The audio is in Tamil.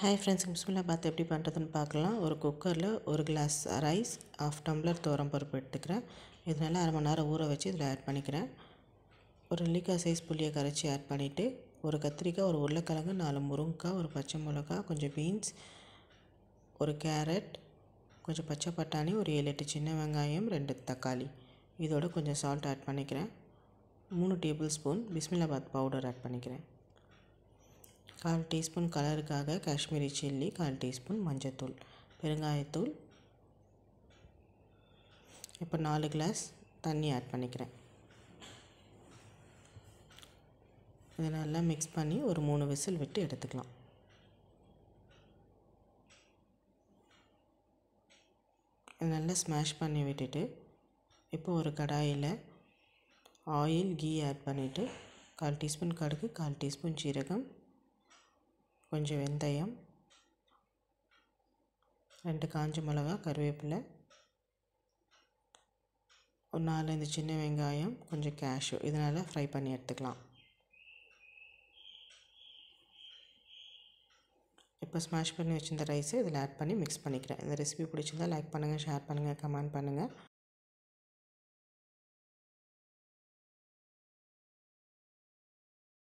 ஹாய் ஃப்ரெண்ட்ஸ் பிஸ்மில்லா பார்த்து எப்படி பண்ணுறதுன்னு பார்க்கலாம் ஒரு குக்கரில் ஒரு கிளாஸ் ரைஸ் ஆஃப் டம்ளர் தோரம் பருப்பு எடுத்துக்கிறேன் இது நல்லா அரை மணி நேரம் ஊற வச்சு இதில் ஆட் பண்ணிக்கிறேன் ஒரு நெல்லிக்காய் சைஸ் புளியை கரைச்சி ஆட் பண்ணிவிட்டு ஒரு கத்திரிக்காய் ஒரு உருளைக்கிழங்கு நாலு முருங்கைக்காய் ஒரு பச்சை மிளகா கொஞ்சம் பீன்ஸ் ஒரு கேரட் கொஞ்சம் பச்சை பட்டாணி ஒரு ஏழு எட்டு சின்ன வெங்காயம் ரெண்டு தக்காளி இதோட கொஞ்சம் சால்ட் ஆட் பண்ணிக்கிறேன் மூணு டேபிள் ஸ்பூன் பிஸ்மிலாபாத் பவுடர் ஆட் பண்ணிக்கிறேன் கால் டீஸ்பூன் கலருக்காக காஷ்மீரி சில்லி கால் டீஸ்பூன் மஞ்சத்தூள் பெருங்காயத்தூள் இப்போ நாலு கிளாஸ் தண்ணி ஆட் பண்ணிக்கிறேன் இதை நல்லா மிக்ஸ் பண்ணி ஒரு மூணு விசில் விட்டு எடுத்துக்கலாம் இது நல்லா ஸ்மாஷ் பண்ணி விட்டுட்டு இப்போ ஒரு கடாயில் ஆயில் கீ ஆட் பண்ணிவிட்டு கால் டீஸ்பூன் கடுகு கால் டீஸ்பூன் சீரகம் கொஞ்சம் வெந்தயம் ரெண்டு காஞ்ச மிளகா கருவேப்பிலை ஒரு நாலு இந்த சின்ன வெங்காயம் கொஞ்சம் கேஷ்யூ இதனால் ஃப்ரை பண்ணி எடுத்துக்கலாம் இப்போ ஸ்மாஷ் பண்ணி வச்சுருந்த ரைஸை இதில் ஆட் பண்ணி மிக்ஸ் பண்ணிக்கிறேன் இந்த ரெசிபி பிடிச்சிருந்தால் லைக் பண்ணுங்கள் ஷேர் பண்ணுங்கள் கமெண்ட் பண்ணுங்கள்